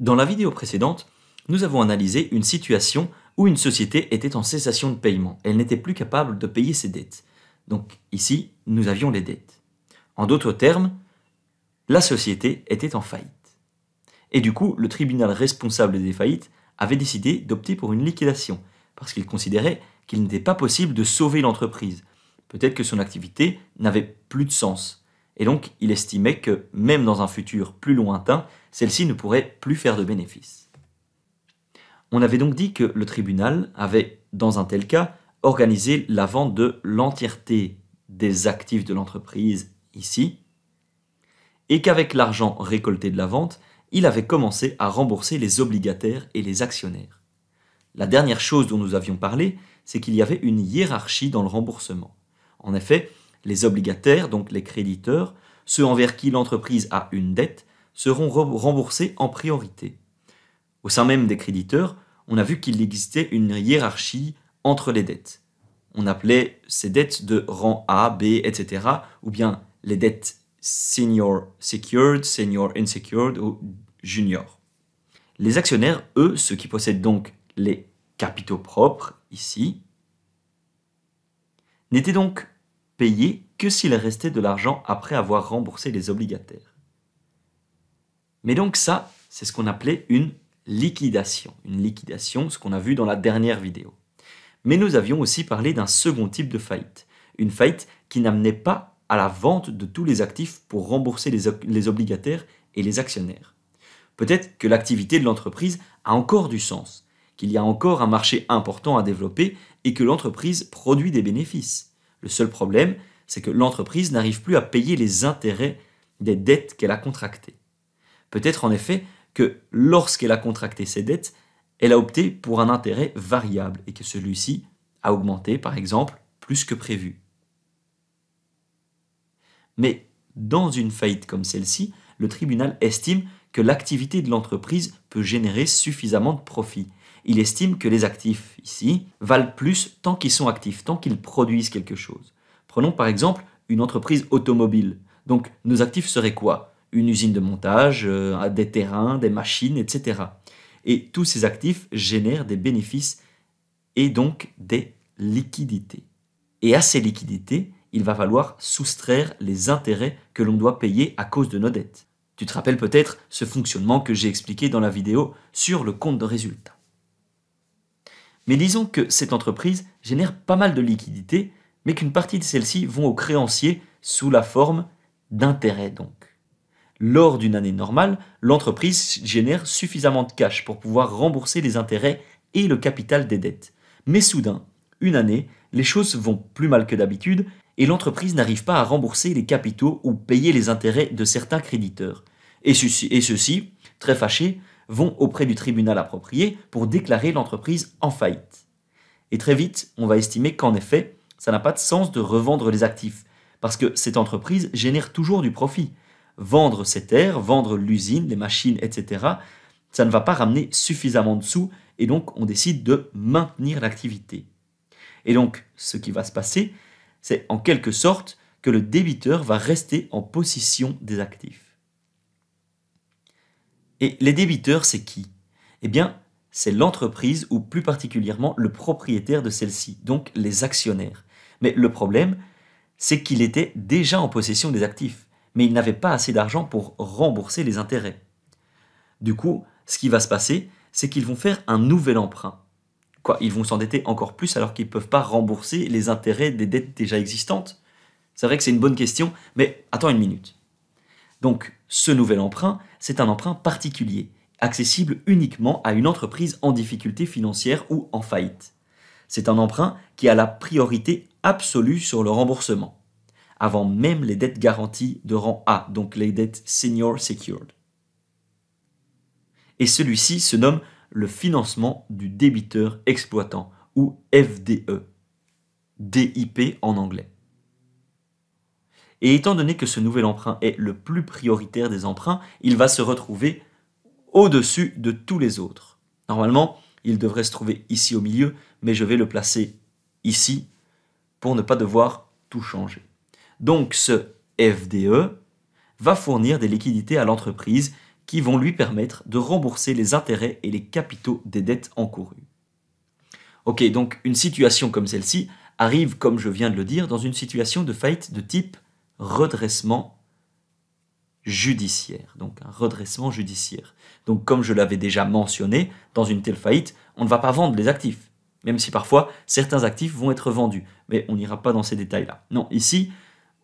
Dans la vidéo précédente, nous avons analysé une situation où une société était en cessation de paiement. Elle n'était plus capable de payer ses dettes. Donc ici, nous avions les dettes. En d'autres termes, la société était en faillite. Et du coup, le tribunal responsable des faillites avait décidé d'opter pour une liquidation, parce qu'il considérait qu'il n'était pas possible de sauver l'entreprise. Peut-être que son activité n'avait plus de sens. Et donc, il estimait que, même dans un futur plus lointain, celle-ci ne pourrait plus faire de bénéfices. On avait donc dit que le tribunal avait, dans un tel cas, organisé la vente de l'entièreté des actifs de l'entreprise ici, et qu'avec l'argent récolté de la vente, il avait commencé à rembourser les obligataires et les actionnaires. La dernière chose dont nous avions parlé, c'est qu'il y avait une hiérarchie dans le remboursement. En effet, les obligataires, donc les créditeurs, ceux envers qui l'entreprise a une dette, seront remboursés en priorité. Au sein même des créditeurs, on a vu qu'il existait une hiérarchie entre les dettes. On appelait ces dettes de rang A, B, etc., ou bien les dettes senior secured, senior insecured ou junior. Les actionnaires, eux, ceux qui possèdent donc les capitaux propres, ici, n'étaient donc que s'il restait de l'argent après avoir remboursé les obligataires. Mais donc ça, c'est ce qu'on appelait une liquidation. Une liquidation, ce qu'on a vu dans la dernière vidéo. Mais nous avions aussi parlé d'un second type de faillite. Une faillite qui n'amenait pas à la vente de tous les actifs pour rembourser les obligataires et les actionnaires. Peut-être que l'activité de l'entreprise a encore du sens, qu'il y a encore un marché important à développer et que l'entreprise produit des bénéfices. Le seul problème, c'est que l'entreprise n'arrive plus à payer les intérêts des dettes qu'elle a contractées. Peut-être en effet que lorsqu'elle a contracté ses dettes, elle a opté pour un intérêt variable et que celui-ci a augmenté, par exemple, plus que prévu. Mais dans une faillite comme celle-ci, le tribunal estime que l'activité de l'entreprise peut générer suffisamment de profits il estime que les actifs, ici, valent plus tant qu'ils sont actifs, tant qu'ils produisent quelque chose. Prenons par exemple une entreprise automobile. Donc nos actifs seraient quoi Une usine de montage, euh, des terrains, des machines, etc. Et tous ces actifs génèrent des bénéfices et donc des liquidités. Et à ces liquidités, il va falloir soustraire les intérêts que l'on doit payer à cause de nos dettes. Tu te rappelles peut-être ce fonctionnement que j'ai expliqué dans la vidéo sur le compte de résultat. Mais disons que cette entreprise génère pas mal de liquidités, mais qu'une partie de celles-ci vont aux créanciers sous la forme d'intérêts donc. Lors d'une année normale, l'entreprise génère suffisamment de cash pour pouvoir rembourser les intérêts et le capital des dettes. Mais soudain, une année, les choses vont plus mal que d'habitude et l'entreprise n'arrive pas à rembourser les capitaux ou payer les intérêts de certains créditeurs. Et et ceci très fâché, vont auprès du tribunal approprié pour déclarer l'entreprise en faillite. Et très vite, on va estimer qu'en effet, ça n'a pas de sens de revendre les actifs, parce que cette entreprise génère toujours du profit. Vendre ses terres, vendre l'usine, les machines, etc., ça ne va pas ramener suffisamment de sous, et donc on décide de maintenir l'activité. Et donc, ce qui va se passer, c'est en quelque sorte que le débiteur va rester en possession des actifs. Et les débiteurs, c'est qui Eh bien, c'est l'entreprise ou plus particulièrement le propriétaire de celle-ci, donc les actionnaires. Mais le problème, c'est qu'il était déjà en possession des actifs, mais il n'avait pas assez d'argent pour rembourser les intérêts. Du coup, ce qui va se passer, c'est qu'ils vont faire un nouvel emprunt. Quoi, ils vont s'endetter encore plus alors qu'ils ne peuvent pas rembourser les intérêts des dettes déjà existantes C'est vrai que c'est une bonne question, mais attends une minute. Donc, ce nouvel emprunt, c'est un emprunt particulier, accessible uniquement à une entreprise en difficulté financière ou en faillite. C'est un emprunt qui a la priorité absolue sur le remboursement, avant même les dettes garanties de rang A, donc les dettes senior secured. Et celui-ci se nomme le financement du débiteur exploitant, ou FDE, DIP en anglais. Et étant donné que ce nouvel emprunt est le plus prioritaire des emprunts, il va se retrouver au-dessus de tous les autres. Normalement, il devrait se trouver ici au milieu, mais je vais le placer ici pour ne pas devoir tout changer. Donc ce FDE va fournir des liquidités à l'entreprise qui vont lui permettre de rembourser les intérêts et les capitaux des dettes encourues. Ok, donc une situation comme celle-ci arrive, comme je viens de le dire, dans une situation de faillite de type redressement judiciaire. Donc un redressement judiciaire. Donc comme je l'avais déjà mentionné, dans une telle faillite, on ne va pas vendre les actifs. Même si parfois certains actifs vont être vendus. Mais on n'ira pas dans ces détails-là. Non, ici,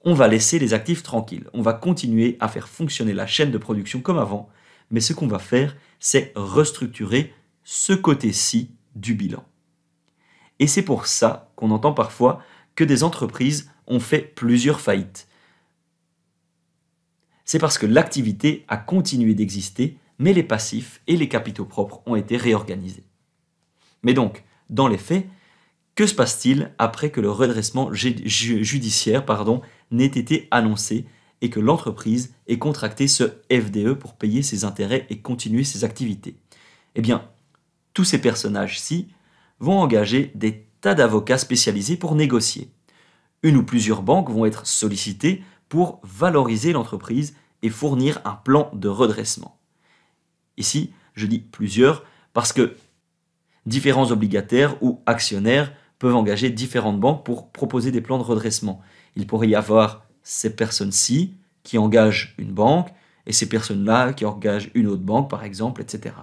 on va laisser les actifs tranquilles. On va continuer à faire fonctionner la chaîne de production comme avant. Mais ce qu'on va faire, c'est restructurer ce côté-ci du bilan. Et c'est pour ça qu'on entend parfois que des entreprises ont fait plusieurs faillites c'est parce que l'activité a continué d'exister, mais les passifs et les capitaux propres ont été réorganisés. Mais donc, dans les faits, que se passe-t-il après que le redressement judiciaire pardon, n'ait été annoncé et que l'entreprise ait contracté ce FDE pour payer ses intérêts et continuer ses activités Eh bien, tous ces personnages-ci vont engager des tas d'avocats spécialisés pour négocier. Une ou plusieurs banques vont être sollicitées pour valoriser l'entreprise et fournir un plan de redressement. Ici, je dis plusieurs parce que différents obligataires ou actionnaires peuvent engager différentes banques pour proposer des plans de redressement. Il pourrait y avoir ces personnes-ci qui engagent une banque et ces personnes-là qui engagent une autre banque, par exemple, etc.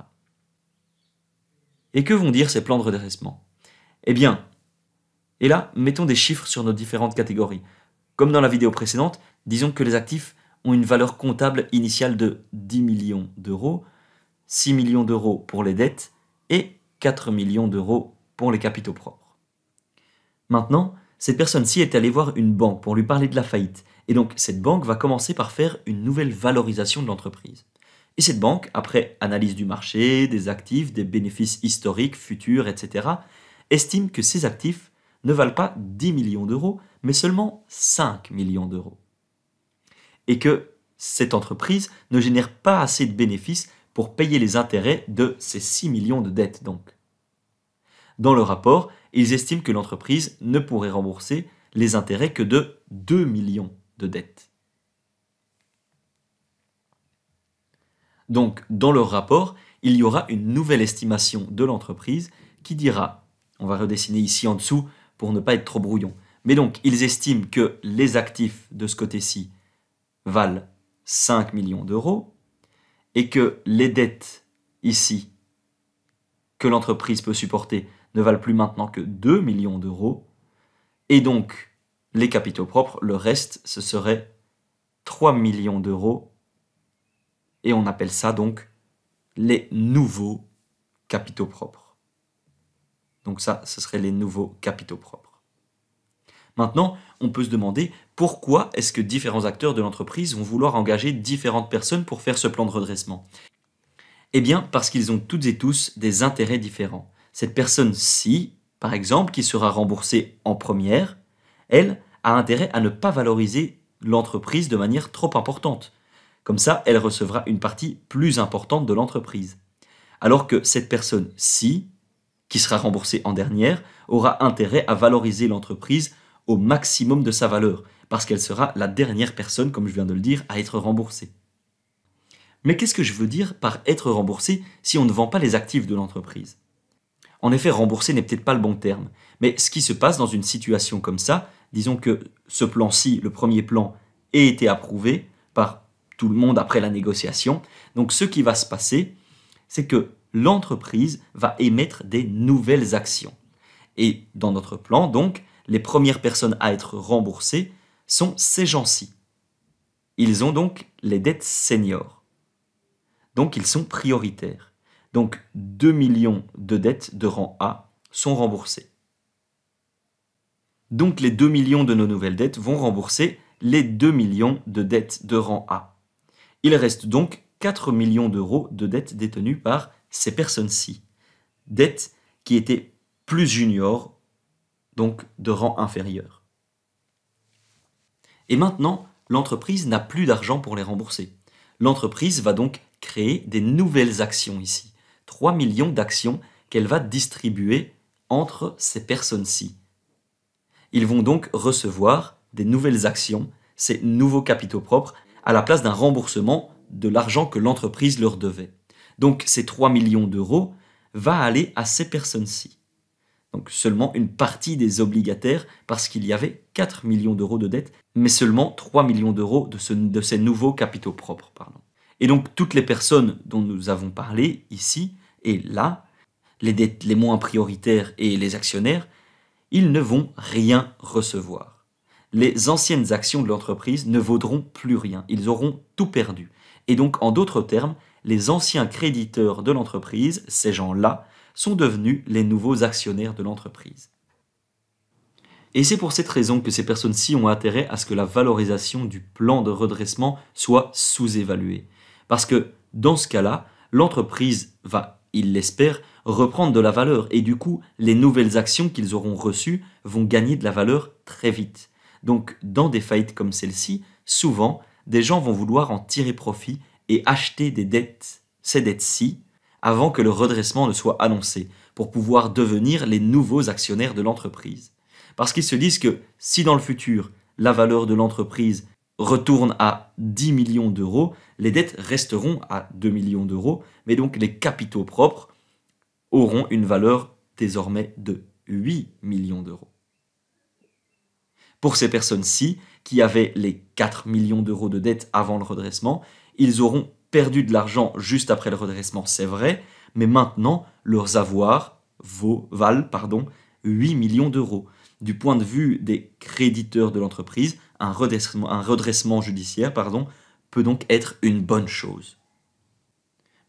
Et que vont dire ces plans de redressement Eh bien, et là, mettons des chiffres sur nos différentes catégories. Comme dans la vidéo précédente, disons que les actifs ont une valeur comptable initiale de 10 millions d'euros, 6 millions d'euros pour les dettes et 4 millions d'euros pour les capitaux propres. Maintenant, cette personne-ci est allée voir une banque pour lui parler de la faillite, et donc cette banque va commencer par faire une nouvelle valorisation de l'entreprise. Et cette banque, après analyse du marché, des actifs, des bénéfices historiques, futurs, etc., estime que ces actifs ne valent pas 10 millions d'euros, mais seulement 5 millions d'euros. Et que cette entreprise ne génère pas assez de bénéfices pour payer les intérêts de ces 6 millions de dettes donc. Dans le rapport, ils estiment que l'entreprise ne pourrait rembourser les intérêts que de 2 millions de dettes. Donc, dans leur rapport, il y aura une nouvelle estimation de l'entreprise qui dira, on va redessiner ici en dessous pour ne pas être trop brouillon. Mais donc, ils estiment que les actifs de ce côté-ci valent 5 millions d'euros et que les dettes ici que l'entreprise peut supporter ne valent plus maintenant que 2 millions d'euros. Et donc, les capitaux propres, le reste, ce serait 3 millions d'euros. Et on appelle ça donc les nouveaux capitaux propres. Donc ça, ce seraient les nouveaux capitaux propres. Maintenant, on peut se demander pourquoi est-ce que différents acteurs de l'entreprise vont vouloir engager différentes personnes pour faire ce plan de redressement Eh bien, parce qu'ils ont toutes et tous des intérêts différents. Cette personne-ci, par exemple, qui sera remboursée en première, elle a intérêt à ne pas valoriser l'entreprise de manière trop importante. Comme ça, elle recevra une partie plus importante de l'entreprise. Alors que cette personne-ci, qui sera remboursé en dernière, aura intérêt à valoriser l'entreprise au maximum de sa valeur, parce qu'elle sera la dernière personne, comme je viens de le dire, à être remboursée. Mais qu'est-ce que je veux dire par être remboursé si on ne vend pas les actifs de l'entreprise En effet, rembourser n'est peut-être pas le bon terme, mais ce qui se passe dans une situation comme ça, disons que ce plan-ci, le premier plan, ait été approuvé par tout le monde après la négociation, donc ce qui va se passer, c'est que l'entreprise va émettre des nouvelles actions. Et dans notre plan, donc, les premières personnes à être remboursées sont ces gens-ci. Ils ont donc les dettes seniors. Donc ils sont prioritaires. Donc 2 millions de dettes de rang A sont remboursées. Donc les 2 millions de nos nouvelles dettes vont rembourser les 2 millions de dettes de rang A. Il reste donc 4 millions d'euros de dettes détenues par ces personnes-ci, dettes qui étaient plus juniors, donc de rang inférieur. Et maintenant, l'entreprise n'a plus d'argent pour les rembourser. L'entreprise va donc créer des nouvelles actions ici, 3 millions d'actions qu'elle va distribuer entre ces personnes-ci. Ils vont donc recevoir des nouvelles actions, ces nouveaux capitaux propres, à la place d'un remboursement de l'argent que l'entreprise leur devait. Donc ces 3 millions d'euros va aller à ces personnes-ci. Donc seulement une partie des obligataires, parce qu'il y avait 4 millions d'euros de dettes, mais seulement 3 millions d'euros de, ces nouveaux capitaux propres. Pardon. Et donc toutes les personnes dont nous avons parlé ici et là, les dettes les moins prioritaires et les actionnaires, ils ne vont rien recevoir. Les anciennes actions de l'entreprise ne vaudront plus rien, ils auront tout perdu. Et donc en d'autres termes, les anciens créditeurs de l'entreprise, ces gens-là, sont devenus les nouveaux actionnaires de l'entreprise. Et c'est pour cette raison que ces personnes-ci ont intérêt à ce que la valorisation du plan de redressement soit sous-évaluée. Parce que, dans ce cas-là, l'entreprise va, il l'espère, reprendre de la valeur et du coup, les nouvelles actions qu'ils auront reçues vont gagner de la valeur très vite. Donc, dans des faillites comme celle-ci, souvent, des gens vont vouloir en tirer profit et acheter des dettes, ces dettes-ci, avant que le redressement ne soit annoncé, pour pouvoir devenir les nouveaux actionnaires de l'entreprise. Parce qu'ils se disent que si dans le futur, la valeur de l'entreprise retourne à 10 millions d'euros, les dettes resteront à 2 millions d'euros, mais donc les capitaux propres auront une valeur désormais de 8 millions d'euros. Pour ces personnes-ci, qui avaient les 4 millions d'euros de dettes avant le redressement, ils auront perdu de l'argent juste après le redressement, c'est vrai, mais maintenant, leurs avoirs vaut, valent pardon, 8 millions d'euros. Du point de vue des créditeurs de l'entreprise, un redressement, un redressement judiciaire pardon, peut donc être une bonne chose.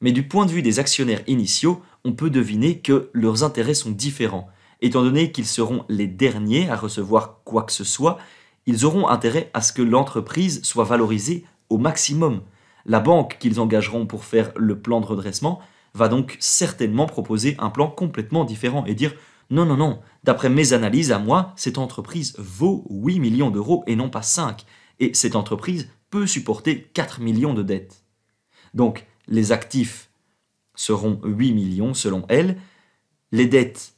Mais du point de vue des actionnaires initiaux, on peut deviner que leurs intérêts sont différents. Étant donné qu'ils seront les derniers à recevoir quoi que ce soit, ils auront intérêt à ce que l'entreprise soit valorisée au maximum. La banque qu'ils engageront pour faire le plan de redressement va donc certainement proposer un plan complètement différent et dire non, non, non, d'après mes analyses à moi, cette entreprise vaut 8 millions d'euros et non pas 5, et cette entreprise peut supporter 4 millions de dettes. Donc, les actifs seront 8 millions selon elle, les dettes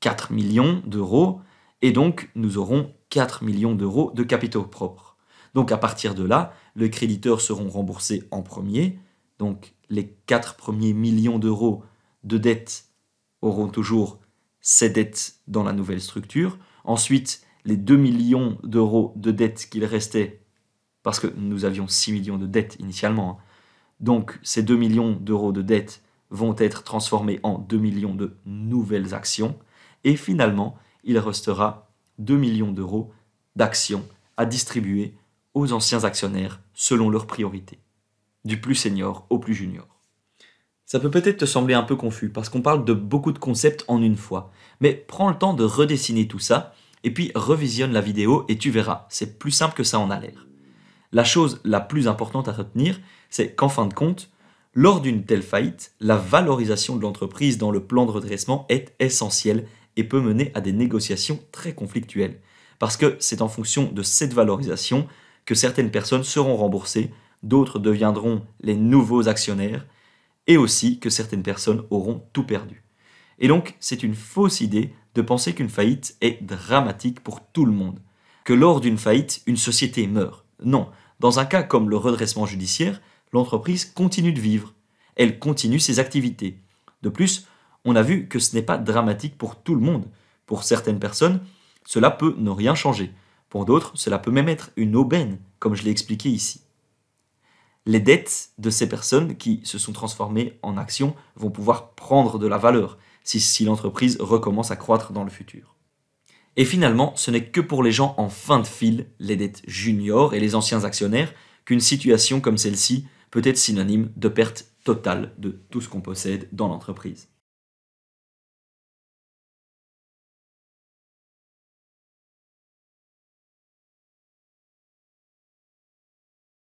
4 millions d'euros, et donc nous aurons 4 millions d'euros de capitaux propres. Donc à partir de là, les créditeurs seront remboursés en premier. Donc les 4 premiers millions d'euros de dettes auront toujours ces dettes dans la nouvelle structure. Ensuite, les 2 millions d'euros de dettes qu'il restait, parce que nous avions 6 millions de dettes initialement, hein. donc ces 2 millions d'euros de dettes vont être transformés en 2 millions de nouvelles actions, et finalement, il restera 2 millions d'euros d'actions à distribuer aux anciens actionnaires selon leurs priorités, du plus senior au plus junior. Ça peut peut-être te sembler un peu confus parce qu'on parle de beaucoup de concepts en une fois, mais prends le temps de redessiner tout ça et puis revisionne la vidéo et tu verras, c'est plus simple que ça en a l'air. La chose la plus importante à retenir, c'est qu'en fin de compte, lors d'une telle faillite, la valorisation de l'entreprise dans le plan de redressement est essentielle et peut mener à des négociations très conflictuelles, parce que c'est en fonction de cette valorisation que certaines personnes seront remboursées, d'autres deviendront les nouveaux actionnaires, et aussi que certaines personnes auront tout perdu. Et donc, c'est une fausse idée de penser qu'une faillite est dramatique pour tout le monde, que lors d'une faillite, une société meurt. Non, dans un cas comme le redressement judiciaire, l'entreprise continue de vivre, elle continue ses activités. De plus, on a vu que ce n'est pas dramatique pour tout le monde. Pour certaines personnes, cela peut ne rien changer. Pour d'autres, cela peut même être une aubaine, comme je l'ai expliqué ici. Les dettes de ces personnes qui se sont transformées en actions vont pouvoir prendre de la valeur si, l'entreprise recommence à croître dans le futur. Et finalement, ce n'est que pour les gens en fin de file, les dettes juniors et les anciens actionnaires, qu'une situation comme celle-ci peut être synonyme de perte totale de tout ce qu'on possède dans l'entreprise.